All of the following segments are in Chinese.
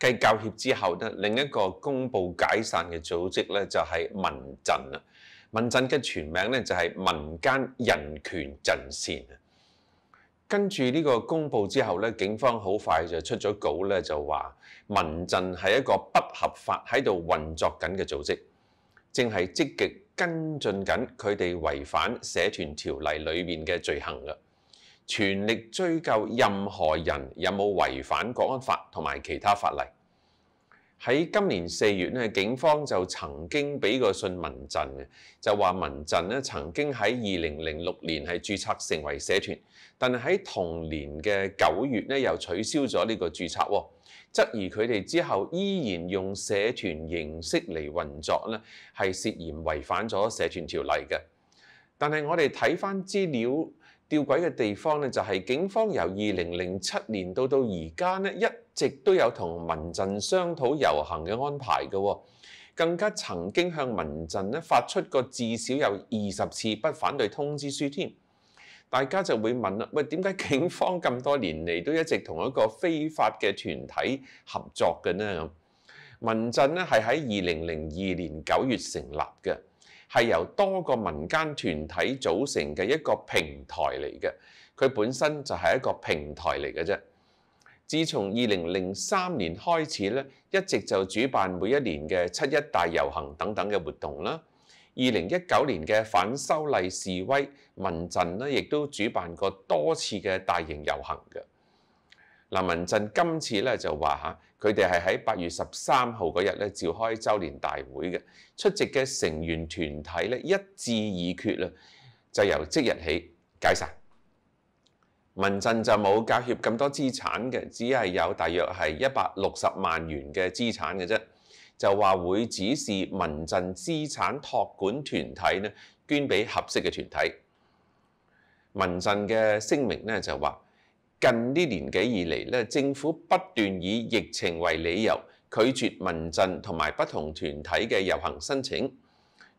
繼教協之後咧，另一個公佈解散嘅組織咧就係民陣啦。民陣嘅全名咧就係民間人權陣線啊。跟住呢個公佈之後咧，警方好快就出咗稿咧，就話民陣係一個不合法喺度運作緊嘅組織，正係積極跟進緊佢哋違反社團條例裏面嘅罪行噶。全力追究任何人有冇違反國安法同埋其他法例。喺今年四月咧，警方就曾經俾個信民陣嘅，就話民陣曾經喺二零零六年係註冊成為社團，但係喺同年嘅九月咧又取消咗呢個註冊，質疑佢哋之後依然用社團形式嚟運作咧，係涉嫌違反咗社團條例嘅。但係我哋睇翻資料。吊诡嘅地方咧，就係警方由二零零七年到到而家呢，一直都有同民陣商討遊行嘅安排嘅，更加曾經向民陣咧發出過至少有二十次不反對通知書添。大家就會問啦：喂，點解警方咁多年嚟都一直同一個非法嘅團體合作嘅呢？民陣咧係喺二零零二年九月成立嘅。係由多個民間團體組成嘅一個平台嚟嘅，佢本身就係一個平台嚟嘅啫。自從二零零三年開始咧，一直就主辦每一年嘅七一大遊行等等嘅活動啦。二零一九年嘅反修例示威民陣咧，亦都主辦過多次嘅大型遊行嘅。嗱，民鎮今次咧就話嚇，佢哋係喺八月十三號嗰日咧召開周年大會嘅，出席嘅成員團體咧一致議決啦，就由即日起解散。民鎮就冇教協咁多資產嘅，只係有大約係一百六十萬元嘅資產嘅啫，就話會指示民鎮資產托管團體咧捐俾合適嘅團體。民鎮嘅聲明咧就話。近呢年幾以嚟咧，政府不斷以疫情為理由拒絕民鎮同埋不同團體嘅遊行申請，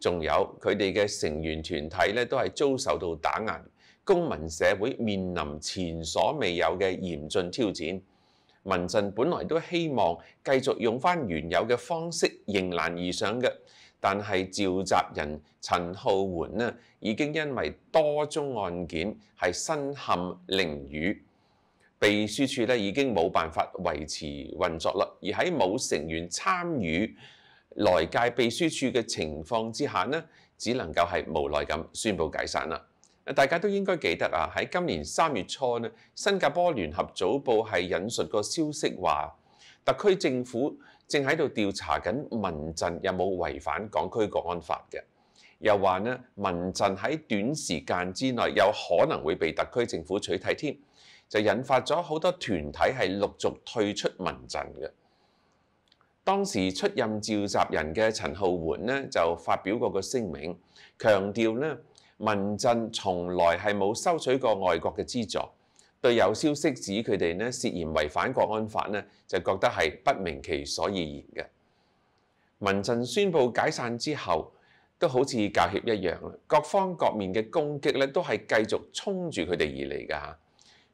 仲有佢哋嘅成員團體咧都係遭受到打壓，公民社會面臨前所未有嘅嚴峻挑戰。民鎮本來都希望繼續用翻原有嘅方式迎難而上嘅，但係召集人陳浩桓呢已經因為多宗案件係身陷囹圄。秘書處咧已經冇辦法維持運作啦，而喺冇成員參與來屆秘書處嘅情況之下咧，只能夠係無奈咁宣布解散啦。大家都應該記得啊，喺今年三月初咧，新加坡聯合早報係引述個消息話，特區政府正喺度調查緊民陣有冇違反港區國安法嘅，又話咧民陣喺短時間之內有可能會被特區政府取締添。就引發咗好多團體係陸續退出民陣嘅。當時出任召集人嘅陳浩桓呢，就發表過個聲明，強調呢民陣從來係冇收取過外國嘅資助。對有消息指佢哋呢涉嫌違反國安法呢，就覺得係不明其所以然嘅。民陣宣布解散之後，都好似教協一樣各方各面嘅攻擊呢，都係繼續衝住佢哋而嚟㗎。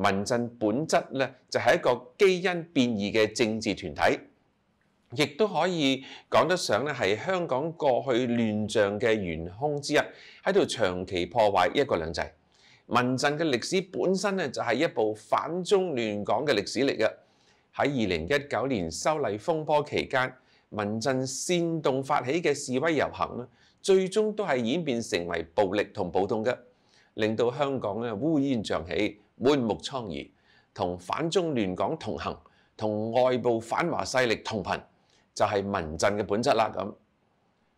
民陣本質咧就係一個基因變異嘅政治團體，亦都可以講得上咧係香港過去亂象嘅元兇之一，喺度長期破壞一國兩制。民陣嘅歷史本身咧就係一部反中亂港嘅歷史嚟嘅。喺二零一九年修例風波期間，民陣煽動發起嘅示威遊行咧，最終都係演變成為暴力同暴動嘅，令到香港咧烏煙瘴氣。滿目瘡痍，同反中亂港同行，同外部反華勢力同頻，就係民陣嘅本質啦。咁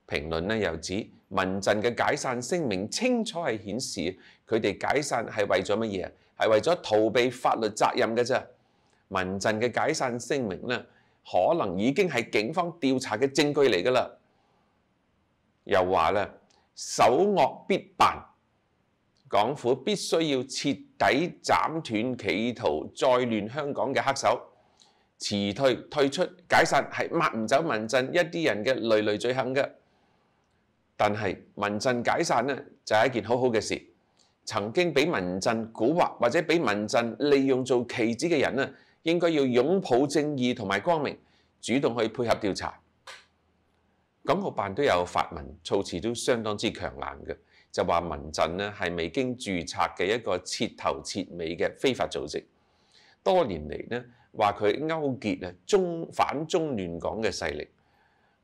評論咧又指民陣嘅解散聲明清楚係顯示佢哋解散係為咗乜嘢？係為咗逃避法律責任嘅啫。民陣嘅解散聲明咧，可能已經係警方調查嘅證據嚟㗎啦。又話咧，首惡必辦。港府必須要徹底斬斷企圖再亂香港嘅黑手，辭退、退出、解散係抹唔走民陣一啲人嘅累累罪行嘅。但係民陣解散呢，就係一件好好嘅事。曾經俾民陣蠱惑或者俾民陣利用做棋子嘅人呢，應該要擁抱正義同埋光明，主動去配合調查。港澳辦都有發文，措辭都相當之強硬嘅，就話民鎮咧係未經註冊嘅一個切頭切尾嘅非法組織。多年嚟咧話佢勾結啊中反中亂港嘅勢力，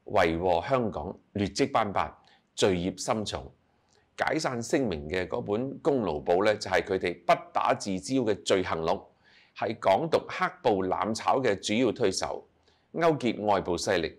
為和香港，劣跡斑斑，罪孽深重。解散聲明嘅嗰本功勞簿咧就係佢哋不打自招嘅罪行錄，係港獨黑暴攬炒嘅主要推手，勾結外部勢力。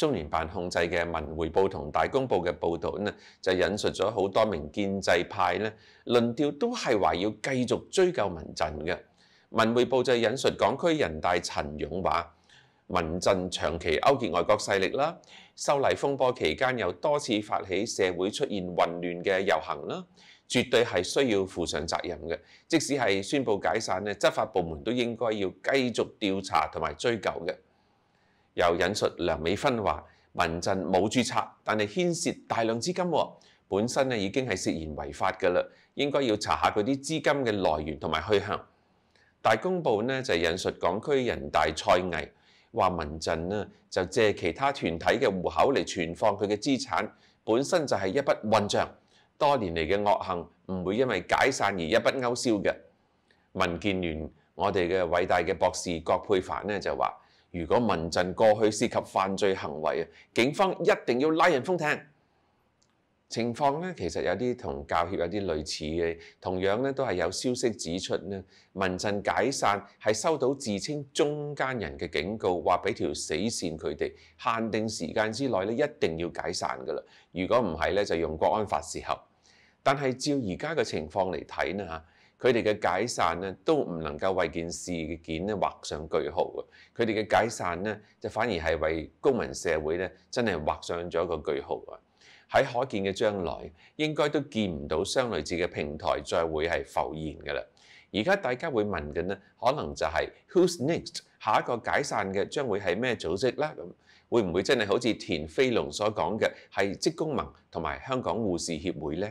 中聯辦控制嘅《文匯報》同《大公報》嘅報導呢，就引述咗好多名建制派呢論調都係話要繼續追究民陣嘅。《文匯報》就引述港區人大陳勇話：，民陣長期勾結外國勢力啦，修禮風波期間又多次發起社會出現混亂嘅遊行啦，絕對係需要負上責任嘅。即使係宣布解散咧，執法部門都應該要繼續調查同埋追究嘅。又引述梁美芬話：民陣冇註冊，但係牽涉大量資金，本身咧已經係涉嫌違法噶啦，應該要查下佢啲資金嘅來源同埋去向。大公報呢就引述港區人大蔡毅話：民陣呢就借其他團體嘅户口嚟存放佢嘅資產，本身就係一筆混帳。多年嚟嘅惡行唔會因為解散而一筆勾銷嘅。民建聯我哋嘅偉大嘅博士郭佩凡呢就話。如果民阵過去涉及犯罪行為啊，警方一定要拉人封艇。情況呢，其實有啲同教協有啲類似嘅，同樣呢，都係有消息指出呢，民阵解散係收到自稱中間人嘅警告，話俾條死線佢哋，限定時間之內呢，一定要解散噶啦。如果唔係呢，就用國安法試嚇。但係照而家嘅情況嚟睇呢。吓。佢哋嘅解散咧，都唔能夠為件事件咧畫上句號啊！佢哋嘅解散咧，就反而係為公民社會咧，真係畫上咗一個句號啊！喺可見嘅將來，應該都見唔到相類似嘅平台再會係浮現噶啦。而家大家會問嘅呢，可能就係 whos next，下一個解散嘅將會係咩組織呢？咁會唔會真係好似田飛龍所講嘅，係職工盟同埋香港護士協會呢？